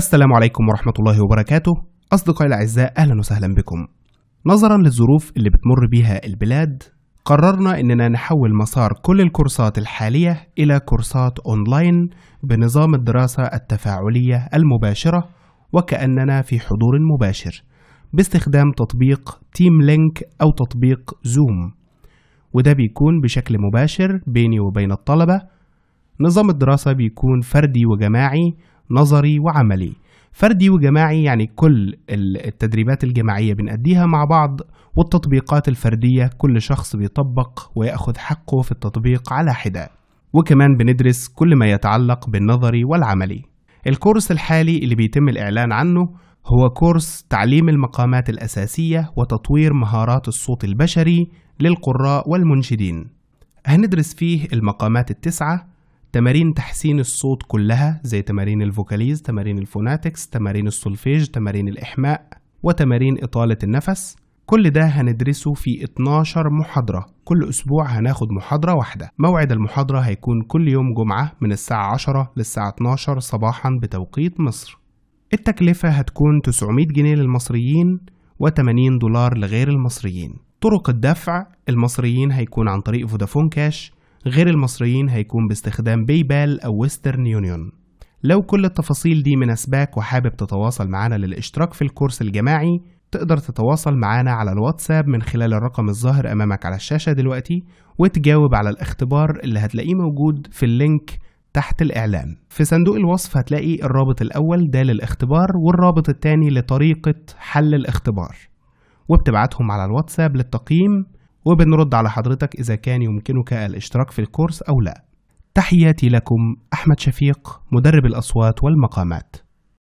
السلام عليكم ورحمة الله وبركاته أصدقائي الأعزاء أهلا وسهلا بكم نظرا للظروف اللي بتمر بيها البلاد قررنا إننا نحول مسار كل الكورسات الحالية إلى كورسات أونلاين بنظام الدراسة التفاعلية المباشرة وكأننا في حضور مباشر باستخدام تطبيق تيم لينك أو تطبيق زوم وده بيكون بشكل مباشر بيني وبين الطلبة نظام الدراسة بيكون فردي وجماعي نظري وعملي فردي وجماعي يعني كل التدريبات الجماعية بنأديها مع بعض والتطبيقات الفردية كل شخص بيطبق ويأخذ حقه في التطبيق على حدة وكمان بندرس كل ما يتعلق بالنظري والعملي الكورس الحالي اللي بيتم الإعلان عنه هو كورس تعليم المقامات الأساسية وتطوير مهارات الصوت البشري للقراء والمنشدين هندرس فيه المقامات التسعة تمارين تحسين الصوت كلها زي تمارين الفوكاليز تمارين الفوناتكس تمارين السولفيج تمارين الإحماء وتمارين إطالة النفس كل ده هندرسه في 12 محاضرة كل أسبوع هناخد محاضرة واحدة موعد المحاضرة هيكون كل يوم جمعة من الساعة 10 للساعة 12 صباحا بتوقيت مصر التكلفة هتكون 900 جنيه للمصريين و80 دولار لغير المصريين طرق الدفع المصريين هيكون عن طريق فودافون كاش غير المصريين هيكون باستخدام باي بال أو ويسترن يونيون لو كل التفاصيل دي مناسباك وحابب تتواصل معانا للاشتراك في الكورس الجماعي تقدر تتواصل معانا على الواتساب من خلال الرقم الظاهر أمامك على الشاشة دلوقتي وتجاوب على الاختبار اللي هتلاقيه موجود في اللينك تحت الإعلان في صندوق الوصف هتلاقي الرابط الأول ده للاختبار والرابط الثاني لطريقة حل الاختبار وبتبعتهم على الواتساب للتقييم وبنرد على حضرتك إذا كان يمكنك الاشتراك في الكورس أو لا تحياتي لكم أحمد شفيق مدرب الأصوات والمقامات